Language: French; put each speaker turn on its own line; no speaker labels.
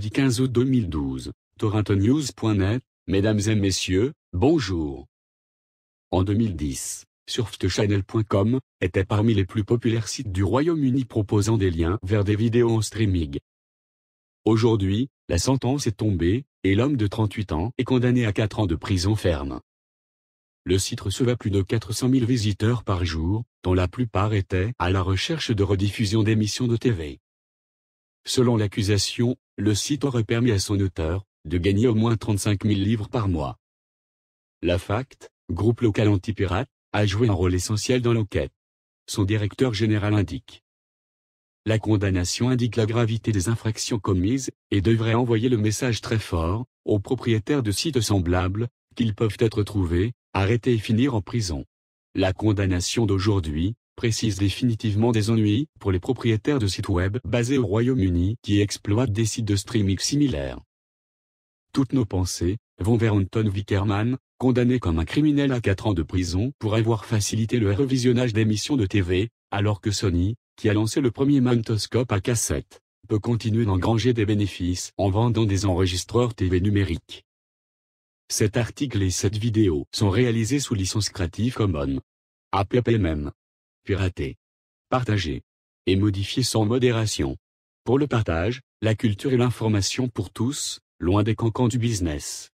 15 août 2012, torrentonews.net, Mesdames et Messieurs, bonjour. En 2010, surftchannel.com était parmi les plus populaires sites du Royaume-Uni proposant des liens vers des vidéos en streaming. Aujourd'hui, la sentence est tombée, et l'homme de 38 ans est condamné à 4 ans de prison ferme. Le site recevait plus de 400 000 visiteurs par jour, dont la plupart étaient à la recherche de rediffusion d'émissions de TV. Selon l'accusation, le site aurait permis à son auteur de gagner au moins 35 000 livres par mois. La FACT, groupe local antipirate, a joué un rôle essentiel dans l'enquête. Son directeur général indique. La condamnation indique la gravité des infractions commises, et devrait envoyer le message très fort, aux propriétaires de sites semblables, qu'ils peuvent être trouvés, arrêtés et finir en prison. La condamnation d'aujourd'hui, précise définitivement des ennuis pour les propriétaires de sites web basés au Royaume-Uni qui exploitent des sites de streaming similaires. Toutes nos pensées vont vers Anton Vickerman, condamné comme un criminel à 4 ans de prison pour avoir facilité le revisionnage d'émissions de TV, alors que Sony, qui a lancé le premier mantoscope à cassette, peut continuer d'engranger des bénéfices en vendant des enregistreurs TV numériques. Cet article et cette vidéo sont réalisés sous licence Creative Commons. APPMM pirater, partager et modifier sans modération. Pour le partage, la culture et l'information pour tous, loin des cancans du business.